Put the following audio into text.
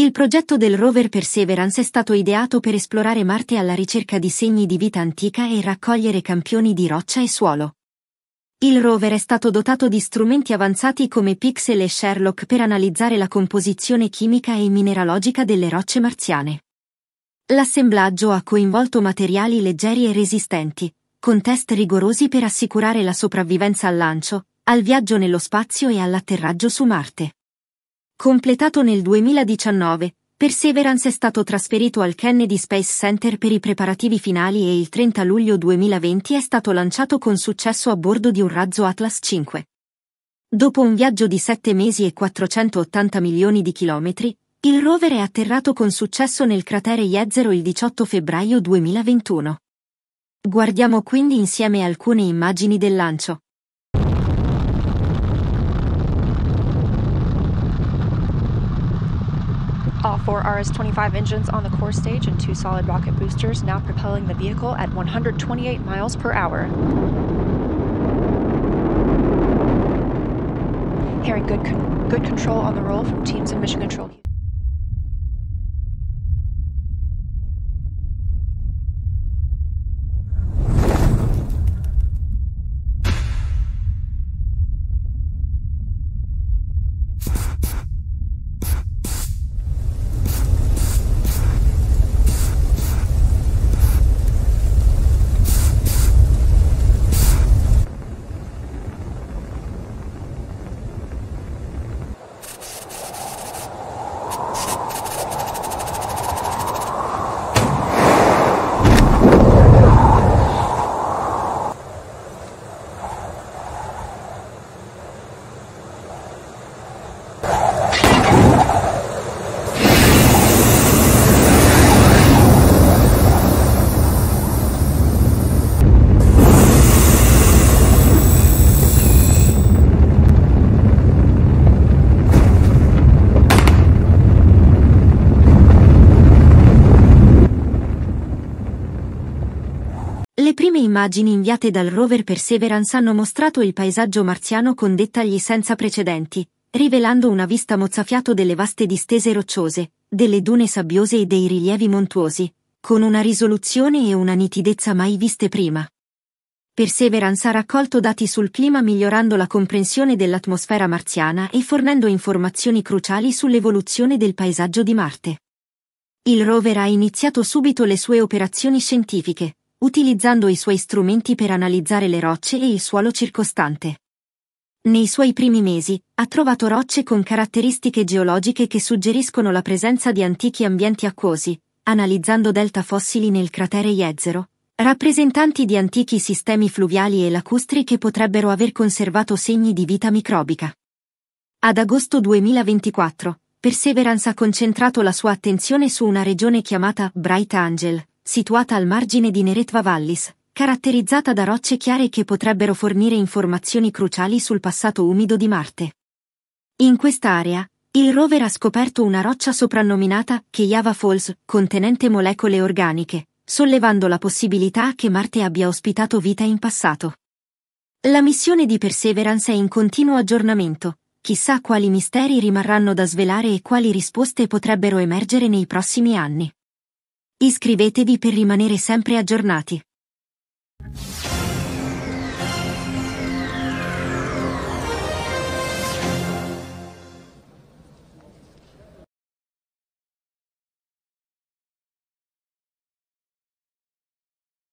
Il progetto del rover Perseverance è stato ideato per esplorare Marte alla ricerca di segni di vita antica e raccogliere campioni di roccia e suolo. Il rover è stato dotato di strumenti avanzati come Pixel e Sherlock per analizzare la composizione chimica e mineralogica delle rocce marziane. L'assemblaggio ha coinvolto materiali leggeri e resistenti, con test rigorosi per assicurare la sopravvivenza al lancio, al viaggio nello spazio e all'atterraggio su Marte. Completato nel 2019, Perseverance è stato trasferito al Kennedy Space Center per i preparativi finali e il 30 luglio 2020 è stato lanciato con successo a bordo di un razzo Atlas V. Dopo un viaggio di 7 mesi e 480 milioni di chilometri, il rover è atterrato con successo nel cratere Jezero il 18 febbraio 2021. Guardiamo quindi insieme alcune immagini del lancio. All four RS-25 engines on the core stage and two solid rocket boosters now propelling the vehicle at 128 miles per hour. Hearing good, con good control on the roll from teams in Mission Control. prime immagini inviate dal rover Perseverance hanno mostrato il paesaggio marziano con dettagli senza precedenti, rivelando una vista mozzafiato delle vaste distese rocciose, delle dune sabbiose e dei rilievi montuosi, con una risoluzione e una nitidezza mai viste prima. Perseverance ha raccolto dati sul clima migliorando la comprensione dell'atmosfera marziana e fornendo informazioni cruciali sull'evoluzione del paesaggio di Marte. Il rover ha iniziato subito le sue operazioni scientifiche, utilizzando i suoi strumenti per analizzare le rocce e il suolo circostante. Nei suoi primi mesi, ha trovato rocce con caratteristiche geologiche che suggeriscono la presenza di antichi ambienti acquosi, analizzando delta fossili nel cratere Jezero, rappresentanti di antichi sistemi fluviali e lacustri che potrebbero aver conservato segni di vita microbica. Ad agosto 2024, Perseverance ha concentrato la sua attenzione su una regione chiamata Bright Angel, situata al margine di Neretva Vallis, caratterizzata da rocce chiare che potrebbero fornire informazioni cruciali sul passato umido di Marte. In quest'area, il rover ha scoperto una roccia soprannominata Keyava Falls, contenente molecole organiche, sollevando la possibilità che Marte abbia ospitato vita in passato. La missione di Perseverance è in continuo aggiornamento, chissà quali misteri rimarranno da svelare e quali risposte potrebbero emergere nei prossimi anni. Iscrivetevi per rimanere sempre aggiornati.